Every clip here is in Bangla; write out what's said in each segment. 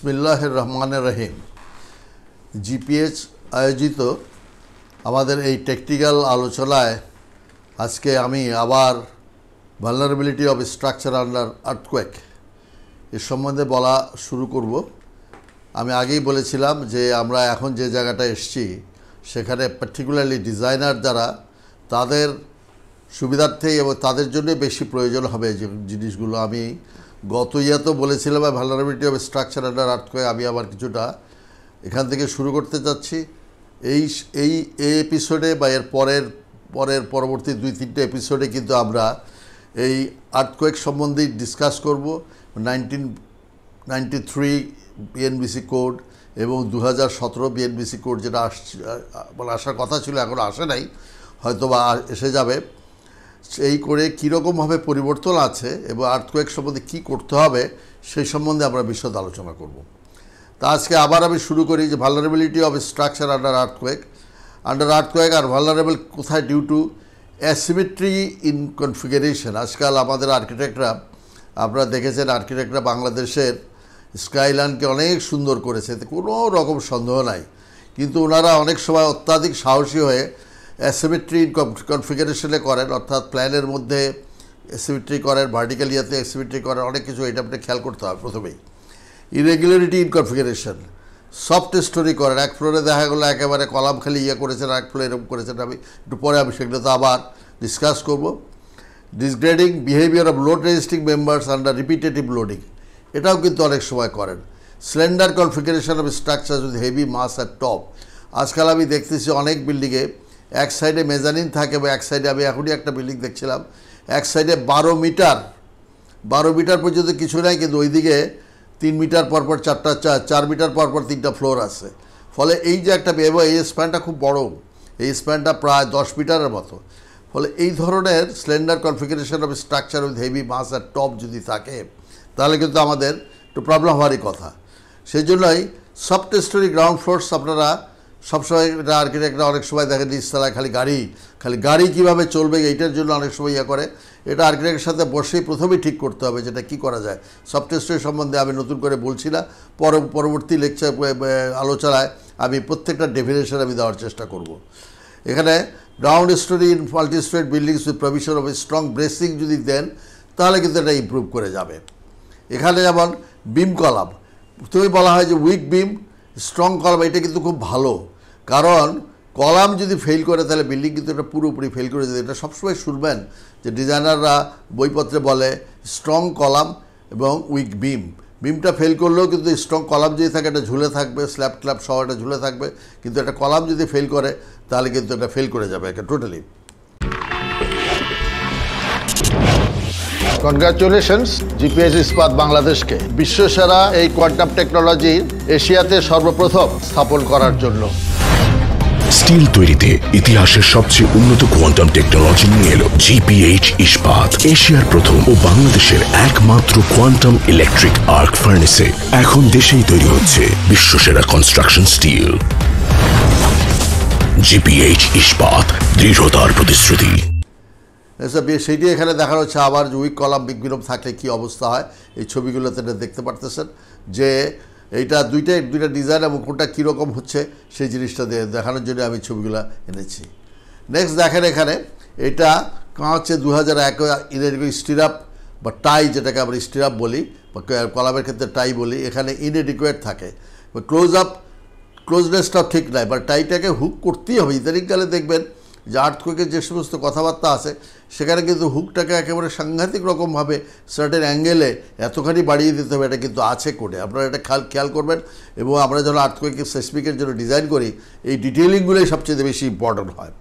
বিসমিল্লাহ রহমান রহিম জিপিএচ আয়োজিত আমাদের এই টেকনিক্যাল আলোচনায় আজকে আমি আবার vulnerability of structure under earthquake এ সম্বন্ধে বলা শুরু করব আমি আগেই বলেছিলাম যে আমরা এখন যে জায়গাটা এসছি সেখানে পার্টিকুলারলি ডিজাইনার যারা তাদের সুবিধার্থেই এবং তাদের জন্য বেশি প্রয়োজন হবে যে জিনিসগুলো আমি গত ইয়া তো বলেছিলাম vulnerability of structure under earthquake আমি আবার কিছুটা এখান থেকে শুরু করতে চাচ্ছি এই এই এপিসোডে বা এর পরের পরের পরবর্তী দুই তিনটে এপিসোডে কিন্তু আমরা এই কোয়েক সম্বন্ধেই ডিসকাস করব nineteen ninety three BNBC code এবং দু হাজার সতেরো বিএনবিসি কোড যেটা আস আসার কথা ছিল এখন আসে নাই হয়তো বা এসে যাবে এই করে কীরকমভাবে পরিবর্তন আছে এবং আর্থকোয়েক সম্বন্ধে কী করতে হবে সেই সম্বন্ধে আমরা বিশদ আলোচনা করব তা আজকে আবার আমি শুরু করি যে vulnerability of structure under earthquake under earthquake আর ভালারেবল কোথায় due to asymmetry in configuration আজকাল আমাদের আর্কিটেক্টরা আপনারা দেখেছেন আর্কিটেক্টরা বাংলাদেশের স্কাইলাইনকে অনেক সুন্দর করেছে কোনো রকম সন্দেহ নাই কিন্তু ওনারা অনেক সময় অত্যাধিক সাহসী হয়ে অ্যাসিমেট্রি কনফিগারেশনে করেন অর্থাৎ প্ল্যানের মধ্যে অ্যাসিমেট্রি করেন ভার্টিক্যাল ইয়াতে অ্যাসিমেট্রি করেন অনেক কিছু এটা আপনাকে খেয়াল করতে হবে প্রথমেই irregularity in configuration soft storey করেন এক ফ্লোরে দেখা গেলো একেবারে কলাম খালি ইয়ে করেছেন এক ফ্লোরে এরকম করেছেন আমি একটু পরে আমি সেগুলো তো আবার ডিসকাস করব degrading behaviour of load resisting members under repetitive loading এটাও কিন্তু অনেক সময় করেন স্লেন্ডার কনফিগারেশন অফ স্ট্রাকচার যদি হেভি মাস আর টপ আজকাল আমি দেখতেছি অনেক বিল্ডিংয়ে এক সাইডে মেজানিন থাকে বা এক সাইডে আমি এখনই একটা বিল্ডিং দেখছিলাম এক সাইডে বারো মিটার বারো মিটার পর্যন্ত কিছু নাই কিন্তু ওইদিকে তিন মিটার পরপর চারটা চার মিটার পরপর তিনটা ফ্লোর আছে ফলে এই যে একটা এই স্প্যানটা খুব বড় এই স্প্যানটা প্রায় দশ মিটারের মতো ফলে এই ধরনের slender configuration of structure with heavy mass আর টপ যদি থাকে তাহলে কিন্তু আমাদের একটু প্রবলেম হওয়ারই কথা সেই জন্যই সফট স্টোরি গ্রাউন্ড ফ্লোরস আপনারা সবসময় এটা আর্কিটেক্টরা অনেক সময় দেখে নিচতলায় খালি গাড়ি খালি গাড়ি কীভাবে চলবে এইটার জন্য অনেক সময় ইয়ে করে এটা আর্কিটেক্টের সাথে বসেই প্রথমেই ঠিক করতে হবে যেটা কি করা যায় সফটওয়্যার সম্বন্ধে আমি নতুন করে বলছি না পর পরবর্তী লেকচার আলোচনায় আমি প্রত্যেকটা ডেফিনেশন আমি দেওয়ার চেষ্টা করব। এখানে ground storey in multi state buildings with provision of strong bracing যদি দেন তাহলে কিন্তু এটা ইম্প্রুভ করে যাবে এখানে যেমন বিম কলাম তুমি বলা হয় যে উইক বিম স্ট্রং কলাম এটা কিন্তু খুব ভালো কারণ কলাম যদি ফেল করে তাহলে বিল্ডিং কিন্তু এটা পুরোপুরি ফেল করে যেতে এটা সবসময় শুনবেন যে ডিজাইনাররা বইপত্রে বলে স্ট্রং কলাম এবং উইক বিম বিমটা ফেল করলেও কিন্তু স্ট্রং কলাম যদি থাকে এটা ঝুলে থাকবে স্ল্যাব ট্ল্যাব সহ এটা ঝুলে থাকবে কিন্তু একটা কলাম যদি ফেল করে তাহলে কিন্তু এটা ফেল করে যাবে একে টোটালি কনগ্রাচুলেশনস জিপিএস ইস্পাত বাংলাদেশকে বিশ্বসেরা এই কোয়ান্টাম টেকনোলজি এশিয়াতে সর্বপ্রথম স্থাপন করার জন্য স্টিল তৈরিতে ইতিহাসের সবচেয়ে উন্নত কোয়ান্টাম টেকনোলজি নিয়ে এলো জিপিএইচ ইস্পাত এশিয়ার প্রথম ও বাংলাদেশের একমাত্র কোয়ান্টাম ইলেকট্রিক আর্ক ফার্নেসে এখন দেশেই তৈরি হচ্ছে বিশ্বসেরা কনস্ট্রাকশন স্টিল জিপিএইচ ইস্পাত দৃঢ়তার প্রতিশ্রুতি সেটি এখানে দেখানো হচ্ছে আবার যে উইক কলাম বিগ থাকলে কি অবস্থা হয় এই ছবিগুলোতে এটা দেখতে পারতেছেন যে এইটা দুইটা দুইটা ডিজাইন এবং কোনটা কীরকম হচ্ছে সেই জিনিসটা দেখানোর জন্য আমি ছবিগুলো এনেছি নেক্সট দেখেন এখানে এটা কাঁচে দু হাজার এক স্টিরাপ বা টাই যেটাকে আমরা স্টিরাপ বলি বা কলামের ক্ষেত্রে টাই বলি এখানে ইনএডিকুয়েট থাকে ক্লোজ আপ ক্লোজনেসটাও ঠিক নাই বা টাইটাকে হুক করতেই হবে ইদানিংকালে দেখবেন যে আর্থকুয়েকের যে সমস্ত কথাবার্তা আছে সেখানে কিন্তু হুকটাকে একেবারে সাংঘাতিক রকমভাবে সার্টেন অ্যাঙ্গেলে এতখানি বাড়িয়ে দিতে হবে এটা কিন্তু আছে কোডে আপনারা এটা খেয়াল খেয়াল করবেন এবং আমরা যেন আর্থকুয়েকের সেসমিকের জন্য ডিজাইন করি এই ডিটেলিংগুলোই সবচেয়ে বেশি ইম্পর্ট্যান্ট হয়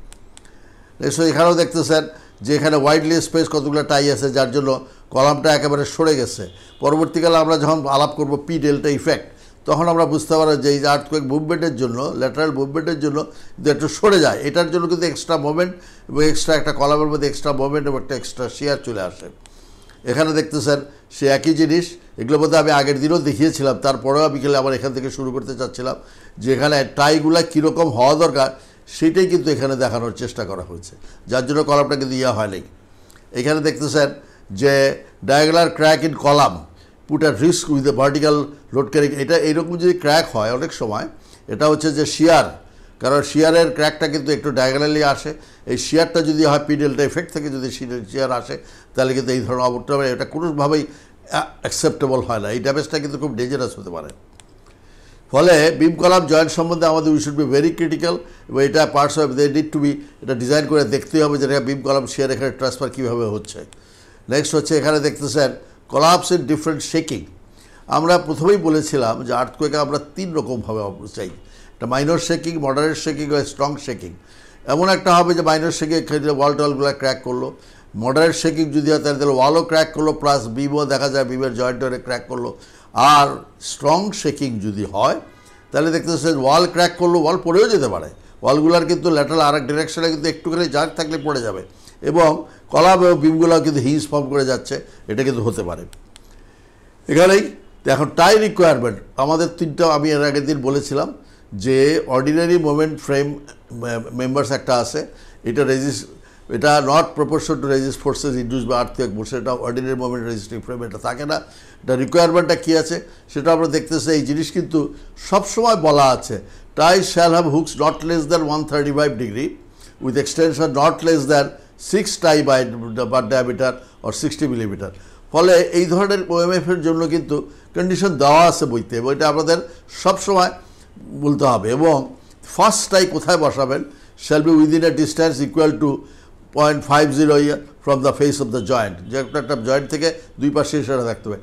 সো এখানেও দেখতেছেন যে এখানে ওয়াইডলি স্পেস কতগুলো টাই আছে যার জন্য কলামটা একেবারে সরে গেছে পরবর্তীকালে আমরা যখন আলাপ করব পি ডেল্টা ইফেক্ট তখন আমরা বুঝতে পারি যে এই আর্থকোয়েক মুভমেন্টের জন্য ল্যাটারাল মুভমেন্টের জন্য কিন্তু একটু সরে যায় এটার জন্য কিন্তু এক্সট্রা মুভমেন্ট এবং এক্সট্রা একটা কলামের মধ্যে এক্সট্রা মুভমেন্ট এবং একটা এক্সট্রা শেয়ার চলে আসে এখানে দেখতে স্যার সে একই জিনিস এগুলো মধ্যে আমি আগের দিনও দেখিয়েছিলাম তারপরেও আমি খেলে আমার এখান থেকে শুরু করতে চাচ্ছিলাম যে এখানে টাইগুলা কীরকম হওয়া দরকার সেটাই কিন্তু এখানে দেখানোর চেষ্টা করা হয়েছে যার জন্য কলামটা কিন্তু ইয়া হয়নি এখানে দেখতে স্যার যে diagonal crack in column put at risk with the vertical load carrying এটা এইরকম যদি ক্র্যাক হয় অনেক সময় এটা হচ্ছে যে শিয়ার কারণ শিয়ারের ক্র্যাকটা কিন্তু একটু ডায়াগনালি আসে এই শিয়ারটা যদি হয় পিডেলটা এফেক্ট থেকে যদি শিয়ার আসে তাহলে কিন্তু এই ধরনের অবর্তন এটা কোনোভাবেই অ্যাকসেপ্টেবল হয় না এই ড্যামেজটা কিন্তু খুব ডেঞ্জারাস হতে পারে ফলে বিম কলাম জয়েন্ট সম্বন্ধে আমাদের we should be very critical এবং এটা parts of they need to be এটা ডিজাইন করে দেখতেই হবে যে বিম কলাম শিয়ার এখানে ট্রান্সফার কীভাবে হচ্ছে নেক্সট হচ্ছে এখানে দেখতেছেন কলাপস ইন ডিফারেন্ট শেকিং আমরা প্রথমেই বলেছিলাম যে আর্থকোয়েকে আমরা তিন রকমভাবে চাই একটা মাইনর শেকিং মডারেট শেকিং আর স্ট্রং শেকিং এমন একটা হবে যে মাইনর শেকিং ক্ষেত্রে ওয়াল টলগুলো ক্র্যাক করলো মডারেট শেকিং যদি হয় তাহলে ওয়ালও ক্র্যাক করলো প্লাস বিমও দেখা যায় বিমের জয়েন্ট ক্র্যাক করলো আর স্ট্রং শেকিং যদি হয় তাহলে দেখতে পাচ্ছেন ওয়াল ক্র্যাক করলো ওয়াল পড়েও যেতে পারে ওয়ালগুলার কিন্তু ল্যাটারাল আর এক ডিরেকশনে কিন্তু একটুখানি জার্ক থাকলে পড়ে যাবে এবং কলা এবং বিমগুলাও কিন্তু হিংস ফর্ম করে যাচ্ছে এটা কিন্তু হতে পারে এখানেই এখন টাই রিকোয়ারমেন্ট আমাদের তিনটা আমি এর আগের দিন বলেছিলাম যে অর্ডিনারি মোমেন্ট ফ্রেম মেম্বার্স একটা আছে এটা রেজিস্ট এটা not proportion to resist forces induce বা আর্থিক ফোর্সেস এটা অর্ডিনারি মোমেন্ট রেজিস্টিং ফ্রেম এটা থাকে না এটা রিকোয়ারমেন্টটা কী আছে সেটা আমরা দেখতেছি এই জিনিস কিন্তু সবসময় বলা আছে tie shall have hooks not less than one thirty five degree with extension not less than six tie by bar diameter or sixty millimetre ফলে এই ধরনের ওএমএফের জন্য কিন্তু কন্ডিশন দেওয়া আছে বইতে এবং এটা আপনাদের সবসময় বলতে হবে এবং ফার্স্ট টাই কোথায় বসাবেন shall be within a distance equal to point five zero year from the face of the joint যে একটা জয়েন্ট থেকে দুই পাশে সেটা থাকতে হবে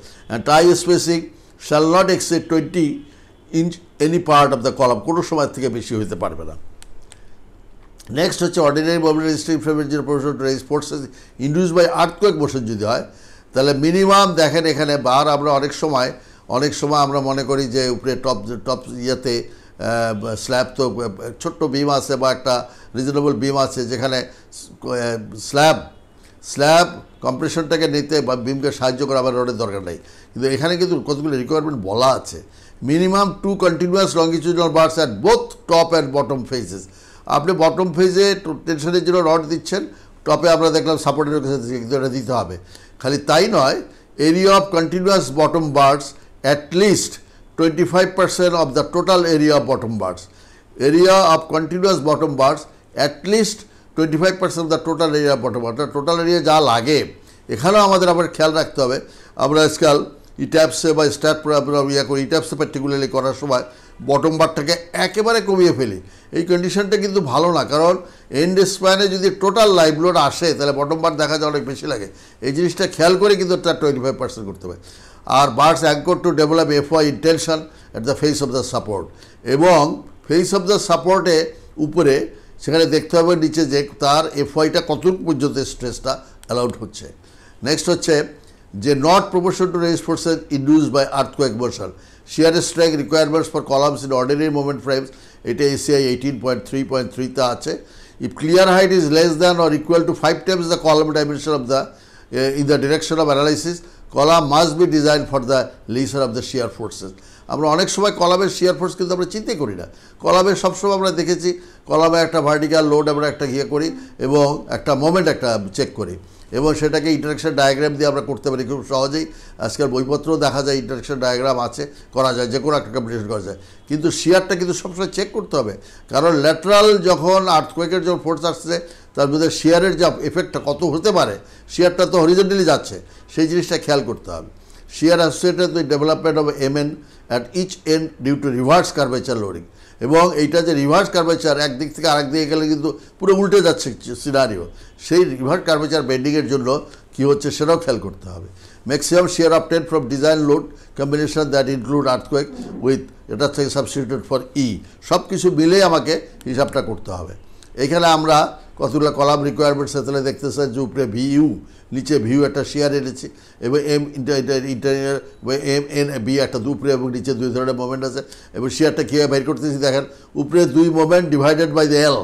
tie spacing shall not exceed twenty inch any part of the column কোনো সময় থেকে বেশি হইতে পারবে না নেক্সট হচ্ছে অর্ডিনারি পপুলার হিস্ট্রি ফ্রেমের যে প্রশ্ন টুডে স্পোর্টস ইন্ডিউস বাই কয়েক বছর যদি হয় তাহলে মিনিমাম দেখেন এখানে বার আমরা অনেক সময় অনেক সময় আমরা মনে করি যে উপরে টপ টপ ইয়েতে স্ল্যাব তো ছোট্ট বিম আছে বা একটা রিজনেবল বিম আছে যেখানে স্ল্যাব স্ল্যাব কম্পিটিশনটাকে নিতে বা বিমকে সাহায্য করা আবার রোডের দরকার নেই কিন্তু এখানে কিন্তু কতগুলো রিকোয়ারমেন্ট বলা আছে minimum two continuous longitudinal bars at both top and bottom faces আপনি বটম ফেজে টেনশনের জন্য রড দিচ্ছেন টপে আমরা দেখলাম সাপোর্টের কাছে দিতে হবে খালি তাই নয় area of continuous bottom bars at least twenty five percent of the total area of bottom bars area of continuous bottom bars at least twenty five percent of the total area bottom bars total area যা লাগে এখানেও আমাদের আবার খেয়াল রাখতে হবে আমরা আজকাল ইট্যাপসে বা স্ট্যাট ইয়ে করি ইট্যাপসে পার্টিকুলারলি করার সময় বটম বারটাকে একেবারে কমিয়ে ফেলি এই কন্ডিশনটা কিন্তু ভালো না কারণ এন্ড স্প্যানে যদি টোটাল লাইভ লোড আসে তাহলে বটম বার দেখা যায় অনেক বেশি লাগে এই জিনিসটা খেয়াল করে কিন্তু তার টোয়েন্টি ফাইভ পার্সেন্ট করতে হবে আর bars anchor to develop F Y in tension at the face of the support এবং ফেস অফ দ্য সাপোর্টে উপরে সেখানে দেখতে হবে নিচে যে তার এফ ওয়াইটা কতটুকু পর্যন্ত স্ট্রেসটা অ্যালাউড হচ্ছে নেক্সট হচ্ছে যে not promotion to race forces induce by earthquake বর্ষাল shear strike requirements for columns in ordinary movement frames এটা ACI eighteen point three point থ্রিতে আছে if clear height is less than or equal to five times the column dimension of the in the direction of analysis column must be design for the lesser of the shear forces আমরা অনেক সময় কলামের শেয়ার ফোর্স কিন্তু আমরা চিন্তাই করি না কলামের সবসময় আমরা দেখেছি কলামে একটা ভার্টিক্যাল লোড আমরা একটা ইয়ে করি এবং একটা মোমেন্ট একটা চেক করি এবং সেটাকে ইন্টারাকশন ডায়াগ্রাম দিয়ে আমরা করতে পারি খুব সহজেই আজকাল বইপত্রও দেখা যায় ইন্টারাকশন ডায়াগ্রাম আছে করা যায় যে কোনো একটা কম্পিটিশন করা যায় কিন্তু শেয়ারটা কিন্তু সবসময় চেক করতে হবে কারণ ল্যাটারাল যখন আর্থকোয়েকের যখন ফোর্স আসছে তার মধ্যে শেয়ারের যা এফেক্টটা কত হতে পারে শেয়ারটা তো হরিজেন্টালি যাচ্ছে সেই জিনিসটা খেয়াল করতে হবে shear associated with development of M N at each end due to reverse curvature loading এবং এইটা যে রিভার্স কার্ভেচার একদিক থেকে আরেক দিকে গেলে কিন্তু পুরো উল্টে যাচ্ছে সিনারিও সেই রিভার্স কার্বেচার বেন্ডিংয়ের জন্য কি হচ্ছে সেটাও খেয়াল করতে হবে maximum shear of ten from design load combination that include earthquake with এটা থেকে সাবস্টিটিউট ফর ই সব কিছু মিলেই আমাকে হিসাবটা করতে হবে এখানে আমরা কতগুলো কলাম রিকোয়ারমেন্টস তাহলে দেখতেছে যে উপরে ভিউ নিচে ভিউ একটা শেয়ার এনেছি এবং M interior M N B একটা দুপুরে এবং নিচে দুই ধরনের মোমেন্ট আছে এবং শেয়ারটা কীভাবে বের করতেছি দেখেন উপরে দুই moment divided by the L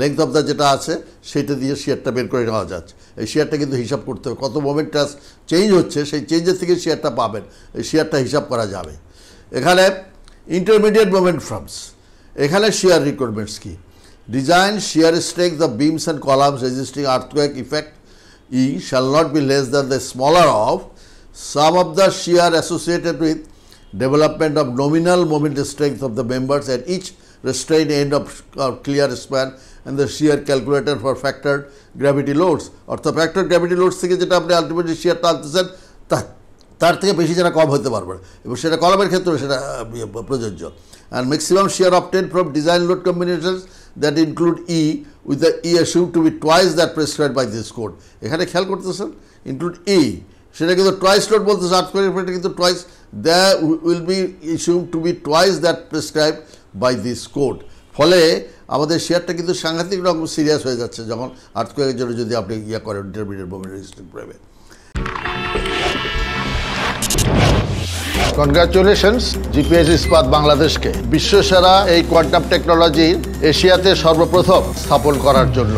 length of the যেটা আছে সেটা দিয়ে শেয়ারটা বের করে নেওয়া যাচ্ছে এই শেয়ারটা কিন্তু হিসাব করতে হবে কত মোমেন্টটা চেঞ্জ হচ্ছে সেই চেঞ্জের থেকে শেয়ারটা পাবেন এই শেয়ারটা হিসাব করা যাবে এখানে ইন্টারমিডিয়েট মোমেন্ট ফার্মস এখানে শেয়ার রিকোয়ারমেন্টস কী Design shear strength of beams and columns resisting earthquake effect E shall not be less than the smaller of sum of the shear associated with development of nominal moment strength of the members at each restrained end of uh, clear span and the shear calculated for factored gravity loads অর্থাৎ ফ্যাক্টর গ্র্যাভিটি লোডস থেকে যেটা আপনি আলটিমেটলি শেয়ার টানতেছেন তার থেকে বেশি যেটা কম হতে পারবে এবং সেটা কলমের ক্ষেত্রে সেটা প্রযোজ্য and maximum shear obtain from design load combinations that include E with the E assumed to be twice that prescribed by this code এখানে খেয়াল করতেছেন include E সেটা কিন্তু টয়েস নোট বলতেছে আর্থমেটিক ফ্যাক্টর কিন্তু twice the will be assume to be twice that prescribe by this code ফলে আমাদের শেয়ারটা কিন্তু সাংঘাতিক রকম সিরিয়াস হয়ে যাচ্ছে যখন আর্থকোয়েকের জন্য যদি আপনি ইয়ে করেন ইন্টারমিডিয়েট বোমের রেজিস্ট্রেট প্রাইভেট কনগ্রাচুলেশনস জিপিএস ইস্পাত বাংলাদেশকে বিশ্বসেরা এই কোয়ান্টাম টেকনোলজি এশিয়াতে সর্বপ্রথম স্থাপন করার জন্য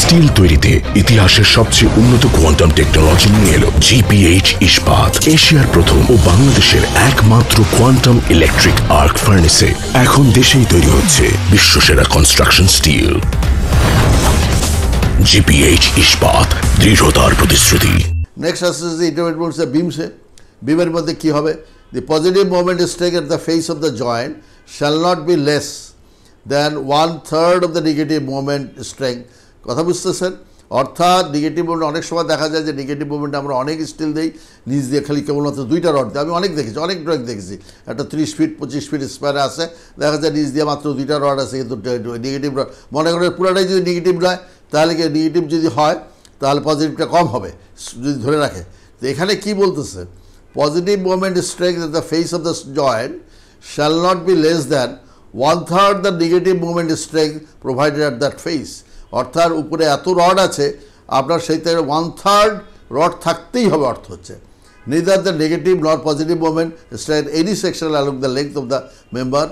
স্টিল তৈরিতে ইতিহাসের সবচেয়ে উন্নত কোয়ান্টাম টেকনোলজি নিয়ে এলো জিপিএইচ ইস্পাত এশিয়ার প্রথম ও বাংলাদেশের একমাত্র কোয়ান্টাম ইলেকট্রিক আর্ক ফার্নেসে এখন দেশেই তৈরি হচ্ছে বিশ্বসেরা কনস্ট্রাকশন স্টিল জিপিএইচ ইস্পাত দৃঢ়তার প্রতিশ্রুতি নেক্সট আসছে ইন্টারমিডিয়েট বিমসে বিমের মধ্যে কি হবে the positive movement is take at the face of the joint shall not be less than one third of the negative movement strength কথা বুঝতেছেন অর্থাৎ নেগেটিভ মুভমেন্ট অনেক সময় দেখা যায় যে নেগেটিভ মুভমেন্ট আমরা অনেক স্টিল দিই নিজ দিয়ে খালি কেবলমাত্র দুইটা রড দিই আমি অনেক দেখেছি অনেক ড্রয়িং দেখেছি একটা ত্রিশ ফিট পঁচিশ ফিট স্পেয়ারে আছে দেখা যায় নিজ দিয়ে মাত্র দুইটা রড আছে কিন্তু নেগেটিভ রড মনে করেন পুরোটাই যদি নেগেটিভ নয় তাহলে কি নেগেটিভ যদি হয় তাহলে পজিটিভটা কম হবে যদি ধরে রাখে তো এখানে কী বলতেছে positive moment strength at the face of the joint shall not be less than one third the negative moment strength provided at that face অর্থাৎ উপরে এত রড আছে আপনার সেই থেকে ওয়ান থার্ড রড থাকতেই হবে অর্থ হচ্ছে neither the negative nor positive moment strength any section along the length of the member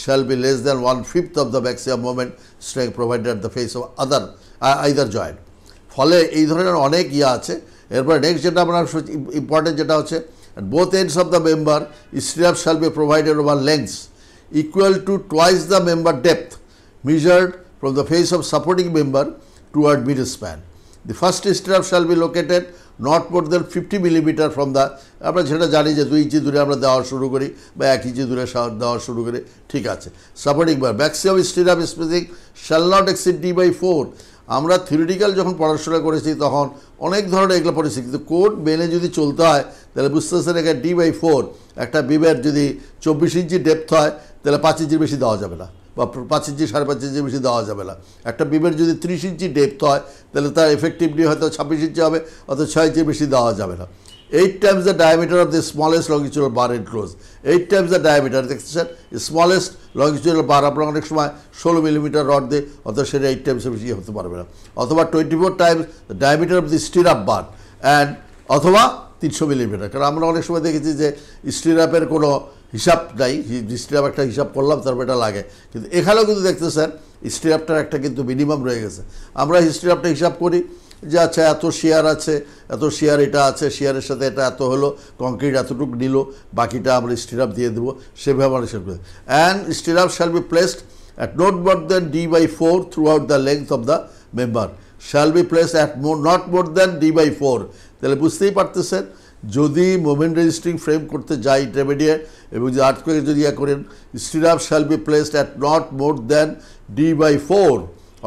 shall be less than one-fifth of the maximum moment strength provided at the face of other uh, either joint ফলে এই ধরনের অনেক ইয়ে আছে এরপরে নেক্সট যেটা আমরা ইম্পর্টেন্ট যেটা হচ্ছে and both ends of the member strap shall be provided over lengths equal to twice the member depth measured from the face of supporting member toward middle span. The first strap shall be located not more than 50 millimeter from the আমরা যেটা জানি যে দুই ইঞ্চি দূরে আমরা দেওয়া শুরু করি বা এক ইঞ্চি দূরে দেওয়া শুরু করি ঠিক আছে supporting bar maximum stirrup spacing shall not exceed d by four আমরা থিওরিটিক্যাল যখন পড়াশোনা করেছি তখন অনেক ধরনের এগুলো পড়েছি কিন্তু কোড মেনে যদি চলতে হয় তাহলে বুঝতে পারছেন একটা ডি বাই ফোর একটা বিবের যদি চব্বিশ ইঞ্চি ডেপথ হয় তাহলে পাঁচ ইঞ্চির বেশি দেওয়া যাবে না বা পাঁচ ইঞ্চি সাড়ে পাঁচ ইঞ্চি বেশি দেওয়া যাবে না একটা বিবের যদি ত্রিশ ইঞ্চি ডেপথ হয় তাহলে তার এফেক্টিভলি হয়তো ছাব্বিশ ইঞ্চি হবে অথবা ছয় ইঞ্চি বেশি দেওয়া যাবে না 8 times the diameter of the smallest longitudinal bar it grows 8 times the diameter দেখতেছেন স্মলেস্ট লংজিটুডাল বার আপনার অনেক সময় ষোলো মিলিমিটার রড দিয়ে অথবা সেটা এইট টাইমসের বেশি ইয়ে হতে পারবে না অথবা twenty four times diameter of the stirrup bar and অথবা তিনশো মিলিমিটার কারণ আমরা অনেক সময় দেখেছি যে স্টির আপের কোনো হিসাব নাই স্টির আপ একটা হিসাব করলাম তারপর এটা লাগে কিন্তু এখানেও কিন্তু দেখতে স্যার স্টির আপটার একটা কিন্তু মিনিমাম রয়ে গেছে আমরা স্টির আপটা হিসাব করি যে আচ্ছা এত শেয়ার আছে এত শেয়ার এটা আছে শেয়ারের সাথে এটা এত হলো কংক্রিট এতটুকু নিল বাকিটা আমরা স্টির আপ দিয়ে দেবো সেভাবে আমরা সেভ and stirrup shall be placed at not more than d by four throughout the length of the member shall be place at more not more than d by four তাহলে বুঝতেই পারতেছেন যদি মোমেন্ট রেজিস্ট্রিং ফ্রেম করতে যাই ইন্টারমিডিয়েট এবং যদি আর্থকে যদি ইয়া করেন stirrup shall be placed at not more than d by four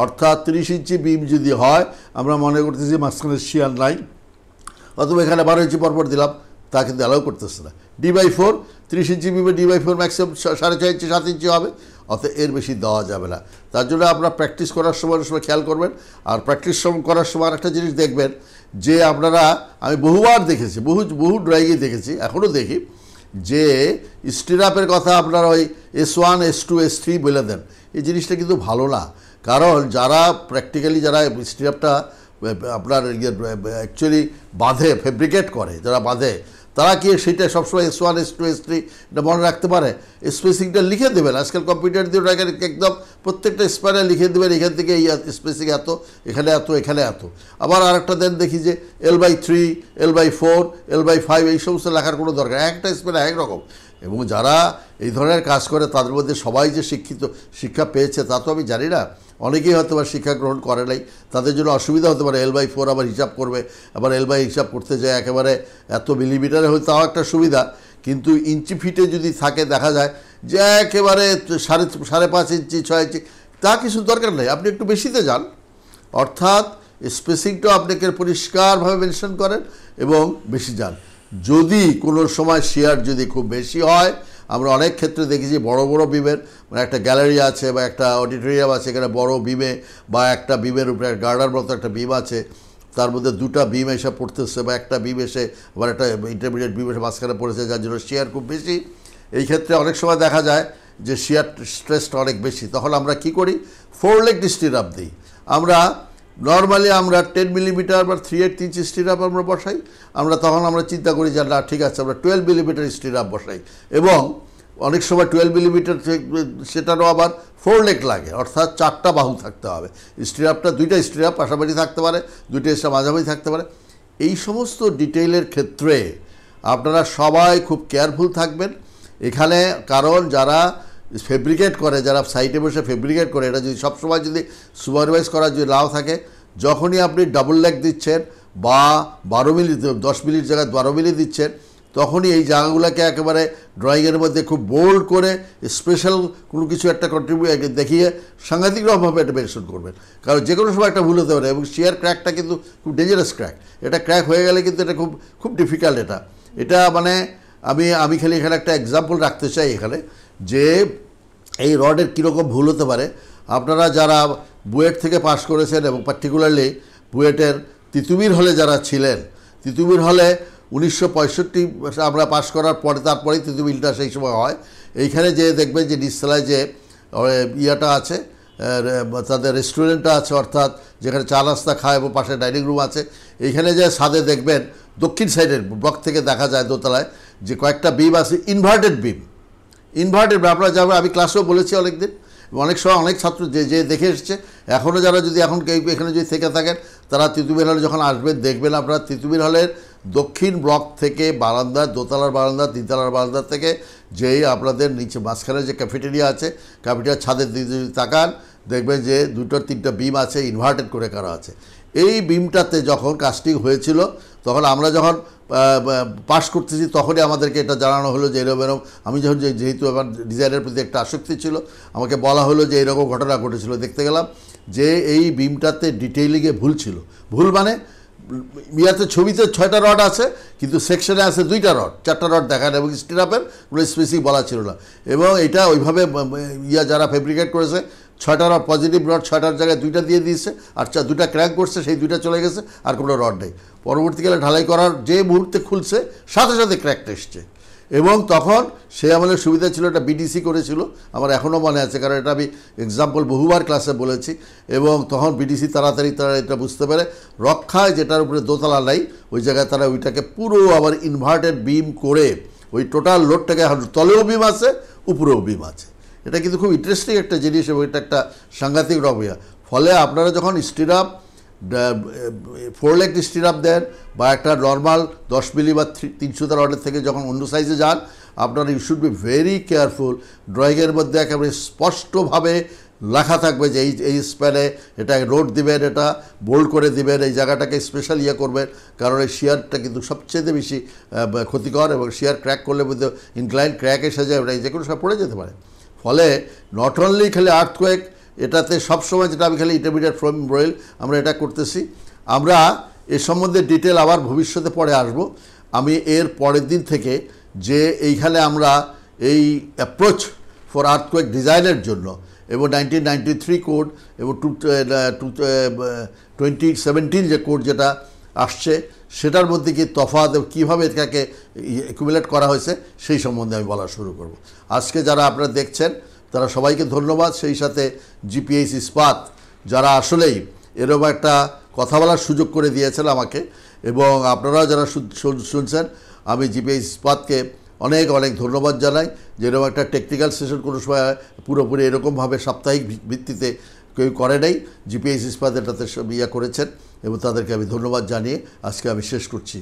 অর্থাৎ তিরিশ ইঞ্চি বিম যদি হয় আমরা মনে করতেছি মাঝখানে শিয়ার নাই অথবা এখানে বারো ইঞ্চি পরপর দিলাম তা কিন্তু অ্যালাউ করতেছে না ডি বাই ফোর তিরিশ ইঞ্চি বিমে ডি বাই ফোর ম্যাক্সিমাম সাড়ে ছয় ইঞ্চি সাত ইঞ্চি হবে অত এর বেশি দেওয়া যাবে না তার জন্য আপনারা প্র্যাকটিস করার সময় সময় খেয়াল করবেন আর প্র্যাকটিস করার সময় একটা জিনিস দেখবেন যে আপনারা আমি বহুবার দেখেছি বহু বহু ড্রয়িংয়ে দেখেছি এখনও দেখি যে স্টিরাপের কথা আপনারা ওই S one S two S three বলে দেন এই জিনিসটা কিন্তু ভালো না কারণ যারা প্র্যাকটিক্যালি যারা স্টিরাপটা আপনার ইয়ে অ্যাকচুয়ালি বাঁধে ফেব্রিকেট করে যারা বাঁধে তারা কি সেটা সবসময় S one S two S three এটা মনে রাখতে পারে স্পেসিংটা লিখে দেবেন আজকাল কম্পিউটার দিয়ে ওটাকে একদম প্রত্যেকটা স্প্যানে লিখে দেবেন এখান থেকে এই স্পেসিং এত এখানে এত এখানে এত আবার আরেকটা দেন দেখি যে L by three L by four L by five এই সমস্ত লেখার কোনো দরকার একটা স্প্যানে এক রকম এবং যারা এই ধরনের কাজ করে তাদের মধ্যে সবাই যে শিক্ষিত শিক্ষা পেয়েছে তা তো আমি জানি না অনেকেই হয়তো বা শিক্ষা গ্রহণ করে নাই তাদের জন্য অসুবিধা হতে পারে এল বাই ফোর আবার হিসাব করবে আবার এল বাই হিসাব করতে যায় একেবারে এত মিলিমিটারে হলে তাও একটা সুবিধা কিন্তু ইঞ্চি ফিটে যদি থাকে দেখা যায় যে একেবারে সাড়ে সাড়ে পাঁচ ইঞ্চি ছয় ইঞ্চি তা কিছু দরকার নেই আপনি একটু বেশিতে যান অর্থাৎ স্পেসিংটাও আপনাকে পরিষ্কারভাবে মেনশন করেন এবং বেশি যান যদি কোনো সময় শেয়ার যদি খুব বেশি হয় আমরা অনেক ক্ষেত্রে দেখেছি বড় বড় বিমের মানে একটা গ্যালারি আছে বা একটা অডিটোরিয়াম আছে এখানে বড় বিমে বা একটা বিমের উপরে গার্ডার মতো একটা বিম আছে তার মধ্যে দুটা বিম এসে পড়তেছে বা একটা বিম এসে আবার একটা ইন্টারমিডিয়েট বিম এসে মাঝখানে পড়েছে যার জন্য শেয়ার খুব বেশি এই ক্ষেত্রে অনেক সময় দেখা যায় যে শেয়ার স্ট্রেসটা অনেক বেশি তখন আমরা কি করি ফোর লেগ ডিস্টিরাপ দিই আমরা নর্মালি আমরা টেন মিলিমিটার বা three eight inch stirrup আমরা বসাই আমরা তখন আমরা চিন্তা করি যে না ঠিক আছে আমরা টুয়েলভ মিলিমিটার স্টিল আপ বসাই এবং অনেক সময় টুয়েলভ মিলিমিটার সেটারও আবার ফোর লেগ লাগে অর্থাৎ চারটা বাহু থাকতে হবে স্টিল আপটা দুইটা স্টিল আপ পাশাপাশি থাকতে পারে দুইটা স্টিল মাঝামাঝি থাকতে পারে এই সমস্ত ডিটেইলের ক্ষেত্রে আপনারা সবাই খুব কেয়ারফুল থাকবেন এখানে কারণ যারা ফেব্রিকেট করে যারা সাইটে বসে ফেব্রিকেট করে এটা যদি সবসময় যদি সুপারভাইজ করার যদি নাও থাকে যখনই আপনি ডাবল লেগ দিচ্ছেন বা বারো মিলি দশ মিলির জায়গায় বারো মিলি দিচ্ছেন তখনই এই জায়গাগুলোকে একেবারে ড্রয়িংয়ের মধ্যে খুব বোল্ড করে স্পেশাল কোনো কিছু একটা কন্ট্রিবিউ দেখিয়ে সাংঘাতিক রকমভাবে এটা মেনশন করবেন কারণ যে কোনো সময় একটা ভুল হতে পারে এবং শেয়ার ক্র্যাকটা কিন্তু খুব ডেঞ্জারাস ক্র্যাক এটা ক্র্যাক হয়ে গেলে কিন্তু এটা খুব খুব ডিফিকাল্ট এটা এটা মানে আমি আমি খালি এখানে একটা এক্সাম্পল রাখতে চাই এখানে যে এই রডের কীরকম ভুল হতে পারে আপনারা যারা বুয়েট থেকে পাশ করেছেন এবং পার্টিকুলারলি বুয়েটের তিতুমির হলে যারা ছিলেন তিতুমির হলে উনিশশো আমরা পাশ করার পরে তারপরেই তিতুমিলটা সেই সময় হয় এইখানে যে দেখবেন যে নিচতলায় যে ইয়াটা আছে তাদের রেস্টুরেন্টটা আছে অর্থাৎ যেখানে চা রাস্তা খায় এবং পাশে ডাইনিং রুম আছে এইখানে যে সাদে দেখবেন দক্ষিণ সাইডের ব্লক থেকে দেখা যায় দোতলায় যে কয়েকটা বিম আছে ইনভার্টেড বিম ইনভার্টেড ব্যাপারে যাবে আমি ক্লাসেও বলেছি অনেকদিন অনেক সময় অনেক ছাত্র যে যে দেখে এসছে এখনও যারা যদি এখন কেউ এখানে যদি থেকে থাকেন তারা তিতুবির হলে যখন আসবেন দেখবেন আপনারা তিতুবির হলের দক্ষিণ ব্লক থেকে বারান্দা দোতলার বারান্দা তিনতলার বারান্দা থেকে যেই আপনাদের নিচে মাঝখানে যে ক্যাফেটেরিয়া আছে ক্যাফেটেরিয়ার ছাদের দিকে যদি তাকান দেখবেন যে দুটো তিনটা বিম আছে ইনভার্টেড করে করা আছে এই বিমটাতে যখন কাস্টিং হয়েছিল তখন আমরা যখন পাশ করতেছি তখনই আমাদেরকে এটা জানানো হলো যে এরকম এরকম আমি যখন যেহেতু আমার ডিজাইনের প্রতি একটা আসক্তি ছিল আমাকে বলা হলো যে এরকম ঘটনা ঘটেছিল দেখতে গেলাম যে এই বিমটাতে ডিটেইলিংয়ে ভুল ছিল ভুল মানে ইয়াতে ছবিতে ছয়টা রড আছে কিন্তু সেকশনে আছে দুইটা রড চারটা রড দেখান এবং স্টিরাপের কোনো স্পেসিফিক বলা ছিল না এবং এটা ওইভাবে ইয়া যারা ফেব্রিকেট করেছে ছয়টা পজিটিভ রড ছয়টার জায়গায় দুইটা দিয়ে দিয়েছে আর দুটা ক্র্যাক করছে সেই দুইটা চলে গেছে আর কোনো রড নেই পরবর্তীকালে ঢালাই করার যে মুহূর্তে খুলছে সাথে সাথে ক্র্যাকটা এসছে এবং তখন সে আমাদের সুবিধা ছিল এটা বিডিসি করেছিল আমার এখনও মনে আছে কারণ এটা আমি এক্সাম্পল বহুবার ক্লাসে বলেছি এবং তখন বিডিসি তাড়াতাড়ি তারা এটা বুঝতে পারে রক্ষায় যেটার উপরে দোতলা নাই ওই জায়গায় তারা ওইটাকে পুরো আবার ইনভার্টেড বিম করে ওই টোটাল লোডটাকে তলেও বিম আছে উপরেও বিম আছে এটা কিন্তু খুব ইন্টারেস্টিং একটা জিনিস এবং এটা একটা সাংঘাতিক রবিয়া ফলে আপনারা যখন স্টিরাপ ফোর লেগ স্টিরাপ দেন বা একটা নর্মাল দশ মিলি বা তিনশো তার অর্ডার থেকে যখন অন্য সাইজে যান আপনারা you should be very careful ড্রয়িংয়ের মধ্যে একেবারে স্পষ্টভাবে লেখা থাকবে যে এই এই স্প্যানে এটা রোড দিবেন এটা বোল্ড করে দিবেন এই জায়গাটাকে স্পেশাল ইয়ে করবেন কারণ এই শেয়ারটা কিন্তু সবচেয়ে বেশি ক্ষতিকর এবং শেয়ার ক্র্যাক করলে মধ্যে ইনক্লাইন ক্র্যাক এসে যায় ওটা যে কোনো সব পড়ে যেতে পারে ফলে নট অনলি খালি আর্থ কোয়েক এটাতে সবসময় যেটা আমি খালি ইন্টারমিডিয়েট ফ্রম ব্রয়েল আমরা এটা করতেছি আমরা এ সম্বন্ধে ডিটেল আবার ভবিষ্যতে পরে আসব আমি এর পরের দিন থেকে যে এইখানে আমরা এই অ্যাপ্রোচ ফর আর্থকোয়েক ডিজাইনের জন্য এবং নাইনটিন নাইনটি থ্রি কোড এবং টু টোয়েন্টি সেভেন্টিন যে কোড যেটা আসছে সেটার মধ্যে কি তফাত কীভাবে এটাকে একুমুলেট করা হয়েছে সেই সম্বন্ধে আমি বলা শুরু করব আজকে যারা আপনারা দেখছেন তারা সবাইকে ধন্যবাদ সেই সাথে জিপিএস ইস্পাত যারা আসলেই এরকম একটা কথা বলার সুযোগ করে দিয়েছেন আমাকে এবং আপনারাও যারা শুনছেন আমি জিপিএস ইস্পাতকে অনেক অনেক ধন্যবাদ জানাই যেরকম একটা টেকনিক্যাল সেশন কোনো সময় পুরোপুরি এরকমভাবে সাপ্তাহিক ভিত্তিতে কেউ করে নাই জিপিএস ইস্পাত সব ইয়া করেছেন এবং তাদেরকে আমি ধন্যবাদ জানিয়ে আজকে আমি শেষ করছি